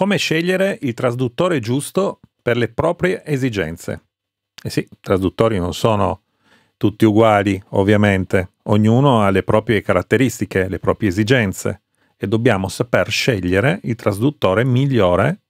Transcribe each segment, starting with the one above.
Come scegliere il traduttore giusto per le proprie esigenze? Eh sì, i traduttori non sono tutti uguali, ovviamente. Ognuno ha le proprie caratteristiche, le proprie esigenze e dobbiamo saper scegliere il traduttore migliore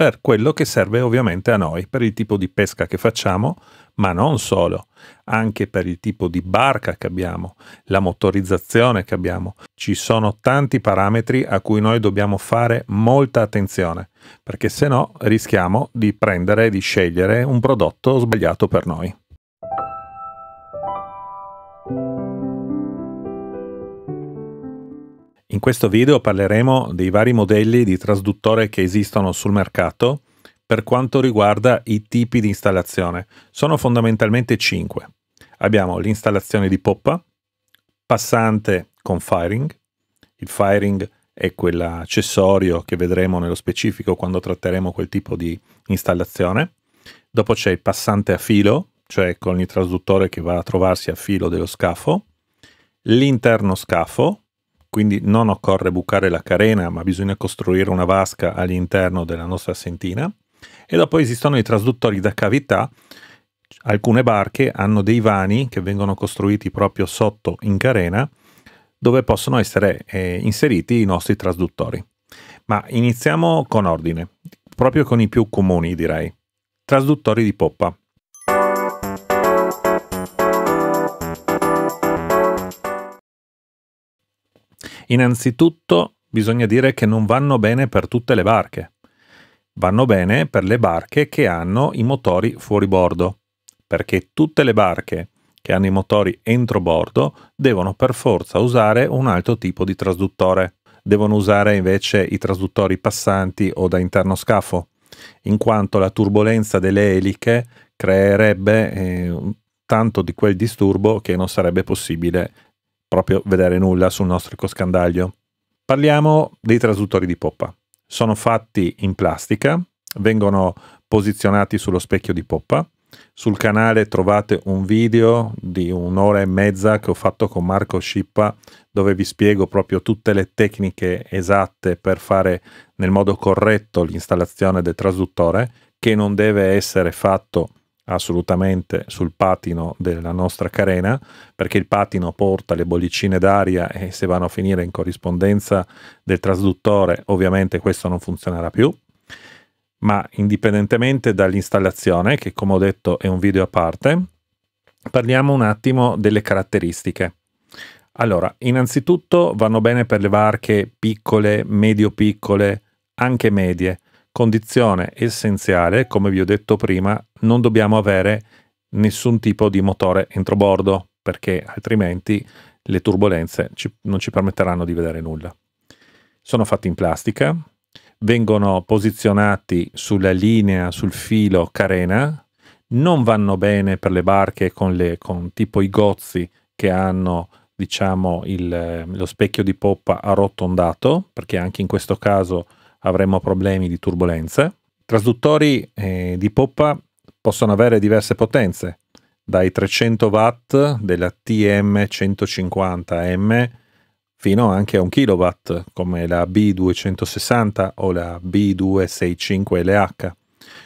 per quello che serve ovviamente a noi, per il tipo di pesca che facciamo, ma non solo, anche per il tipo di barca che abbiamo, la motorizzazione che abbiamo. Ci sono tanti parametri a cui noi dobbiamo fare molta attenzione, perché se no rischiamo di prendere e di scegliere un prodotto sbagliato per noi. In questo video parleremo dei vari modelli di trasduttore che esistono sul mercato per quanto riguarda i tipi di installazione. Sono fondamentalmente 5. Abbiamo l'installazione di poppa, passante con firing, il firing è quell'accessorio che vedremo nello specifico quando tratteremo quel tipo di installazione. Dopo c'è il passante a filo, cioè con il trasduttore che va a trovarsi a filo dello scafo, l'interno scafo, quindi non occorre bucare la carena, ma bisogna costruire una vasca all'interno della nostra sentina. E dopo esistono i trasduttori da cavità. Alcune barche hanno dei vani che vengono costruiti proprio sotto in carena dove possono essere eh, inseriti i nostri trasduttori. Ma iniziamo con ordine, proprio con i più comuni direi. Trasduttori di poppa. Innanzitutto bisogna dire che non vanno bene per tutte le barche. Vanno bene per le barche che hanno i motori fuori bordo, perché tutte le barche che hanno i motori entro bordo devono per forza usare un altro tipo di trasduttore. Devono usare invece i trasduttori passanti o da interno scafo, in quanto la turbolenza delle eliche creerebbe eh, tanto di quel disturbo che non sarebbe possibile proprio vedere nulla sul nostro ecoscandaglio. Parliamo dei trasduttori di poppa. Sono fatti in plastica, vengono posizionati sullo specchio di poppa. Sul canale trovate un video di un'ora e mezza che ho fatto con Marco Scippa dove vi spiego proprio tutte le tecniche esatte per fare nel modo corretto l'installazione del trasduttore che non deve essere fatto assolutamente sul patino della nostra carena, perché il patino porta le bollicine d'aria e se vanno a finire in corrispondenza del trasduttore, ovviamente questo non funzionerà più. Ma indipendentemente dall'installazione, che come ho detto è un video a parte, parliamo un attimo delle caratteristiche. Allora, innanzitutto vanno bene per le varche piccole, medio piccole, anche medie, Condizione essenziale, come vi ho detto prima, non dobbiamo avere nessun tipo di motore entrobordo perché altrimenti le turbulenze ci, non ci permetteranno di vedere nulla. Sono fatti in plastica, vengono posizionati sulla linea, sul filo carena, non vanno bene per le barche con, le, con tipo i gozzi che hanno diciamo il, lo specchio di poppa arrotondato perché anche in questo caso avremo problemi di turbolenze. Trasduttori eh, di poppa possono avere diverse potenze, dai 300 watt della TM150M fino anche a 1 kW come la B260 o la B265LH.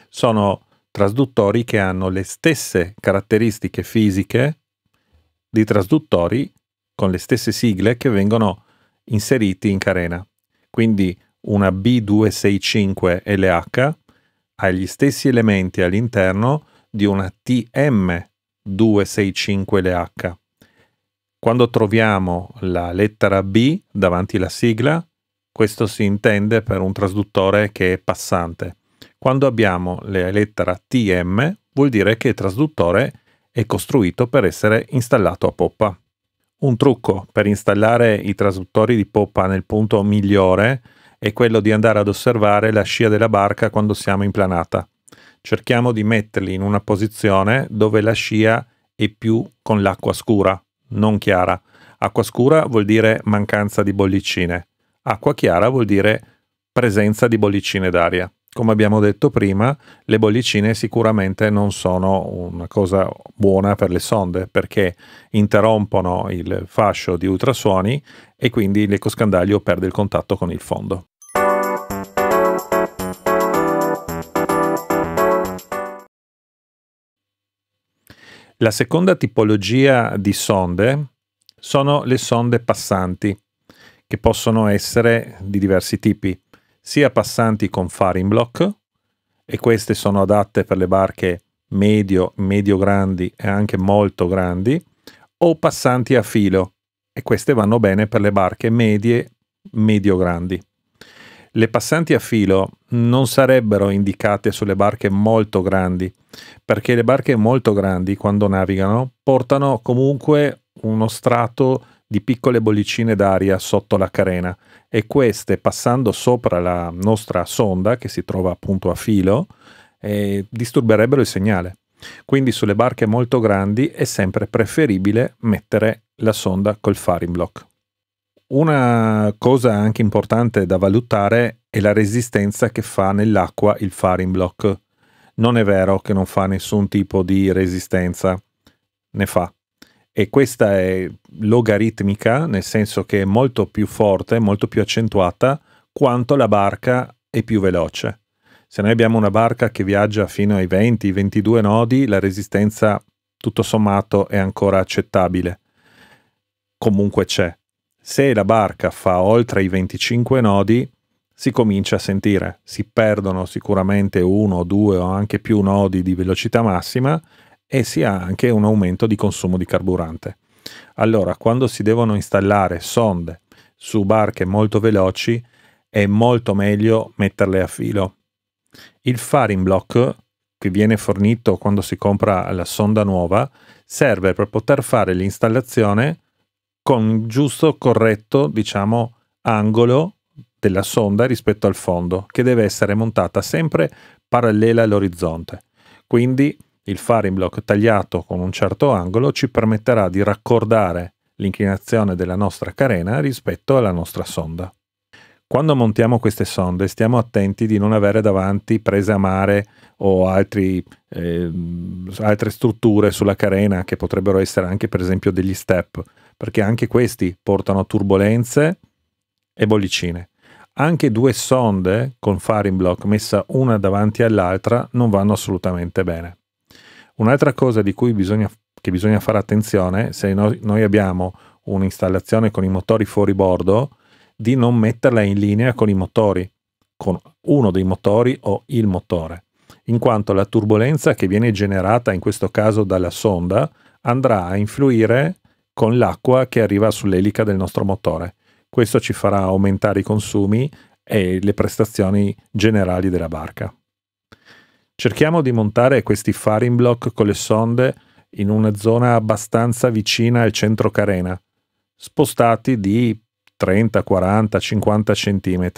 Sono trasduttori che hanno le stesse caratteristiche fisiche di trasduttori con le stesse sigle che vengono inseriti in carena. Quindi una B265LH ha gli stessi elementi all'interno di una TM265LH. Quando troviamo la lettera B davanti alla sigla, questo si intende per un trasduttore che è passante. Quando abbiamo la lettera TM, vuol dire che il trasduttore è costruito per essere installato a poppa. Un trucco per installare i trasduttori di poppa nel punto migliore è quello di andare ad osservare la scia della barca quando siamo in planata. Cerchiamo di metterli in una posizione dove la scia è più con l'acqua scura, non chiara. Acqua scura vuol dire mancanza di bollicine, acqua chiara vuol dire presenza di bollicine d'aria. Come abbiamo detto prima, le bollicine sicuramente non sono una cosa buona per le sonde perché interrompono il fascio di ultrasuoni e quindi l'ecoscandaglio perde il contatto con il fondo. La seconda tipologia di sonde sono le sonde passanti, che possono essere di diversi tipi, sia passanti con faring block, e queste sono adatte per le barche medio, medio grandi e anche molto grandi, o passanti a filo, e queste vanno bene per le barche medie, medio grandi. Le passanti a filo non sarebbero indicate sulle barche molto grandi, perché le barche molto grandi quando navigano portano comunque uno strato di piccole bollicine d'aria sotto la carena e queste passando sopra la nostra sonda che si trova appunto a filo eh, disturberebbero il segnale. Quindi sulle barche molto grandi è sempre preferibile mettere la sonda col faring block. Una cosa anche importante da valutare è la resistenza che fa nell'acqua il faring block. Non è vero che non fa nessun tipo di resistenza, ne fa. E questa è logaritmica, nel senso che è molto più forte, molto più accentuata, quanto la barca è più veloce. Se noi abbiamo una barca che viaggia fino ai 20-22 nodi, la resistenza tutto sommato è ancora accettabile. Comunque c'è se la barca fa oltre i 25 nodi, si comincia a sentire, si perdono sicuramente uno, due o anche più nodi di velocità massima e si ha anche un aumento di consumo di carburante. Allora, quando si devono installare sonde su barche molto veloci, è molto meglio metterle a filo. Il firing block che viene fornito quando si compra la sonda nuova serve per poter fare l'installazione con giusto, corretto, diciamo, angolo della sonda rispetto al fondo, che deve essere montata sempre parallela all'orizzonte. Quindi il firing block tagliato con un certo angolo ci permetterà di raccordare l'inclinazione della nostra carena rispetto alla nostra sonda. Quando montiamo queste sonde stiamo attenti di non avere davanti prese a mare o altri, eh, altre strutture sulla carena che potrebbero essere anche per esempio degli step perché anche questi portano turbolenze e bollicine. Anche due sonde con firing block messa una davanti all'altra non vanno assolutamente bene. Un'altra cosa di cui bisogna, che bisogna fare attenzione, se noi, noi abbiamo un'installazione con i motori fuori bordo, di non metterla in linea con i motori, con uno dei motori o il motore, in quanto la turbolenza che viene generata in questo caso dalla sonda andrà a influire con l'acqua che arriva sull'elica del nostro motore. Questo ci farà aumentare i consumi e le prestazioni generali della barca. Cerchiamo di montare questi faring block con le sonde in una zona abbastanza vicina al centro carena, spostati di 30, 40, 50 cm,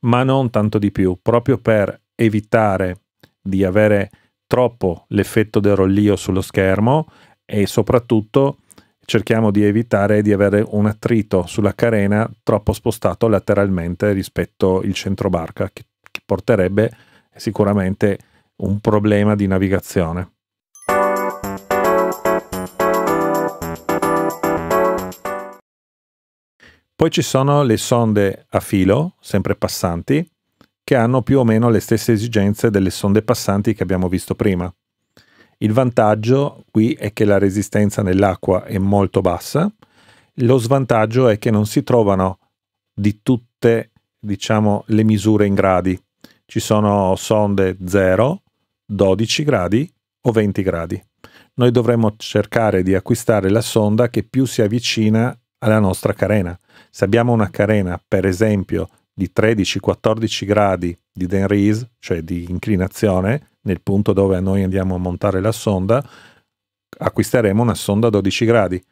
ma non tanto di più, proprio per evitare di avere troppo l'effetto del rollio sullo schermo e soprattutto cerchiamo di evitare di avere un attrito sulla carena troppo spostato lateralmente rispetto al centro barca, che, che porterebbe sicuramente un problema di navigazione. Poi ci sono le sonde a filo, sempre passanti, che hanno più o meno le stesse esigenze delle sonde passanti che abbiamo visto prima. Il vantaggio qui è che la resistenza nell'acqua è molto bassa, lo svantaggio è che non si trovano di tutte diciamo, le misure in gradi. Ci sono sonde 0, 12 gradi o 20 gradi. Noi dovremmo cercare di acquistare la sonda che più si avvicina alla nostra carena. Se abbiamo una carena, per esempio, di 13-14 gradi di Denries, cioè di inclinazione, nel punto dove noi andiamo a montare la sonda, acquisteremo una sonda a 12 gradi.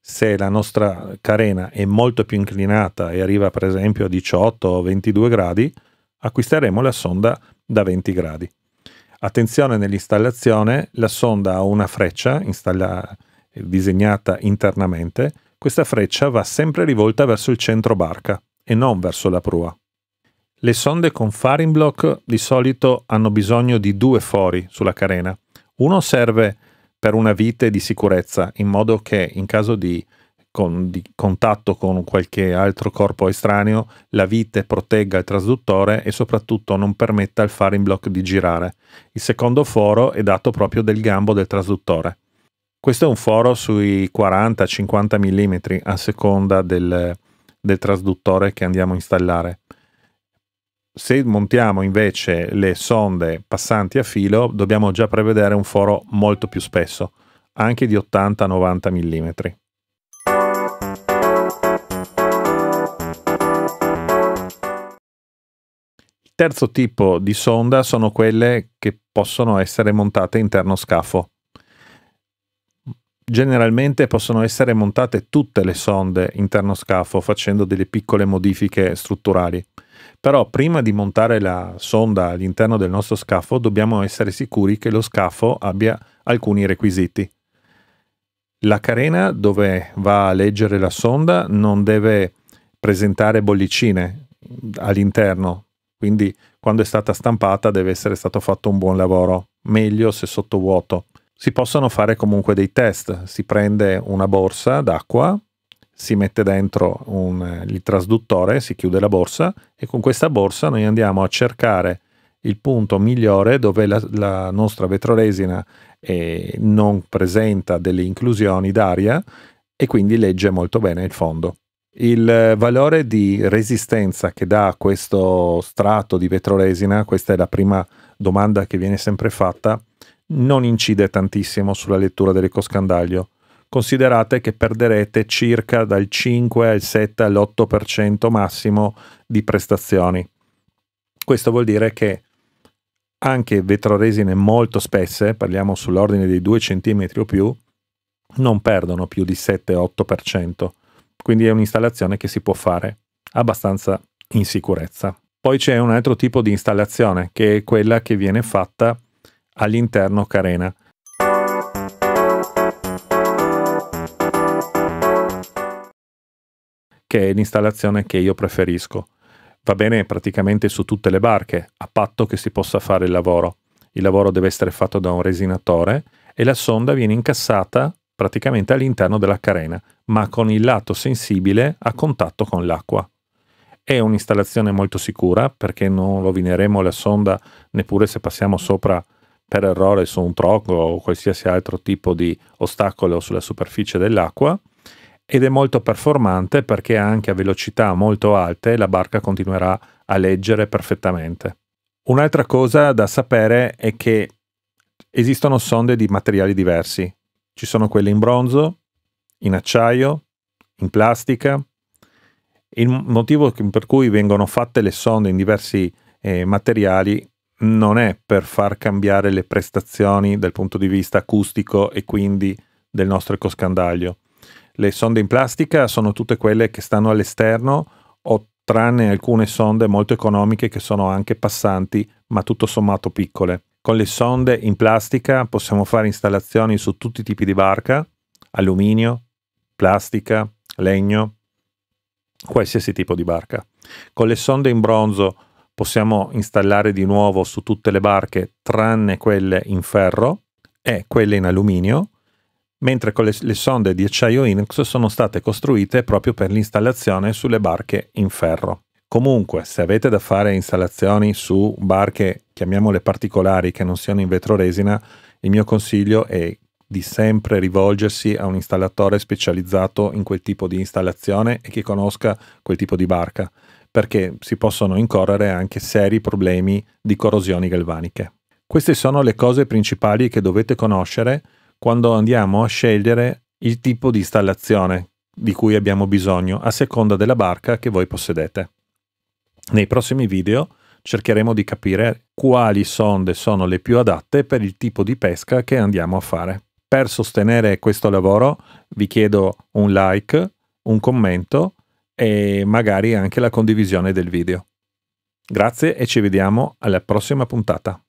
Se la nostra carena è molto più inclinata e arriva per esempio a 18 o 22 gradi, acquisteremo la sonda da 20 gradi. Attenzione nell'installazione, la sonda ha una freccia installa, disegnata internamente, questa freccia va sempre rivolta verso il centro barca e non verso la prua. Le sonde con Farinblock di solito hanno bisogno di due fori sulla carena. Uno serve per una vite di sicurezza, in modo che in caso di, con, di contatto con qualche altro corpo estraneo, la vite protegga il trasduttore e soprattutto non permetta al Farinblock di girare. Il secondo foro è dato proprio del gambo del trasduttore. Questo è un foro sui 40-50 mm a seconda del, del trasduttore che andiamo a installare. Se montiamo invece le sonde passanti a filo, dobbiamo già prevedere un foro molto più spesso, anche di 80-90 mm. Il terzo tipo di sonda sono quelle che possono essere montate interno scafo. Generalmente possono essere montate tutte le sonde interno scafo facendo delle piccole modifiche strutturali però prima di montare la sonda all'interno del nostro scafo dobbiamo essere sicuri che lo scafo abbia alcuni requisiti. La carena dove va a leggere la sonda non deve presentare bollicine all'interno, quindi quando è stata stampata deve essere stato fatto un buon lavoro, meglio se sottovuoto. Si possono fare comunque dei test, si prende una borsa d'acqua, si mette dentro un, eh, il trasduttore, si chiude la borsa e con questa borsa noi andiamo a cercare il punto migliore dove la, la nostra vetroresina eh, non presenta delle inclusioni d'aria e quindi legge molto bene il fondo. Il eh, valore di resistenza che dà questo strato di vetroresina, questa è la prima domanda che viene sempre fatta, non incide tantissimo sulla lettura dell'ecoscandaglio considerate che perderete circa dal 5 al 7 all'8% massimo di prestazioni. Questo vuol dire che anche vetroresine molto spesse, parliamo sull'ordine dei 2 cm o più, non perdono più di 7-8%, quindi è un'installazione che si può fare abbastanza in sicurezza. Poi c'è un altro tipo di installazione che è quella che viene fatta all'interno carena. che è l'installazione che io preferisco. Va bene praticamente su tutte le barche, a patto che si possa fare il lavoro. Il lavoro deve essere fatto da un resinatore e la sonda viene incassata praticamente all'interno della carena, ma con il lato sensibile a contatto con l'acqua. È un'installazione molto sicura perché non rovineremo la sonda neppure se passiamo sopra per errore su un trocco o qualsiasi altro tipo di ostacolo sulla superficie dell'acqua ed è molto performante perché anche a velocità molto alte la barca continuerà a leggere perfettamente. Un'altra cosa da sapere è che esistono sonde di materiali diversi. Ci sono quelle in bronzo, in acciaio, in plastica. Il motivo per cui vengono fatte le sonde in diversi eh, materiali non è per far cambiare le prestazioni dal punto di vista acustico e quindi del nostro ecoscandaglio, le sonde in plastica sono tutte quelle che stanno all'esterno o tranne alcune sonde molto economiche che sono anche passanti, ma tutto sommato piccole. Con le sonde in plastica possiamo fare installazioni su tutti i tipi di barca, alluminio, plastica, legno, qualsiasi tipo di barca. Con le sonde in bronzo possiamo installare di nuovo su tutte le barche tranne quelle in ferro e quelle in alluminio mentre le, le, sonde di acciaio inox sono state costruite proprio per l'installazione sulle barche in ferro. Comunque, se avete da fare installazioni su barche, chiamiamole particolari, che non siano in vetroresina, il mio consiglio è di sempre rivolgersi a un installatore specializzato in quel tipo di installazione e che conosca quel tipo di barca, perché si possono incorrere anche seri problemi di corrosioni galvaniche. Queste sono le cose principali che dovete conoscere quando andiamo a scegliere il tipo di installazione di cui abbiamo bisogno a seconda della barca che voi possedete. Nei prossimi video cercheremo di capire quali sonde sono le più adatte per il tipo di pesca che andiamo a fare. Per sostenere questo lavoro vi chiedo un like, un commento e magari anche la condivisione del video. Grazie e ci vediamo alla prossima puntata.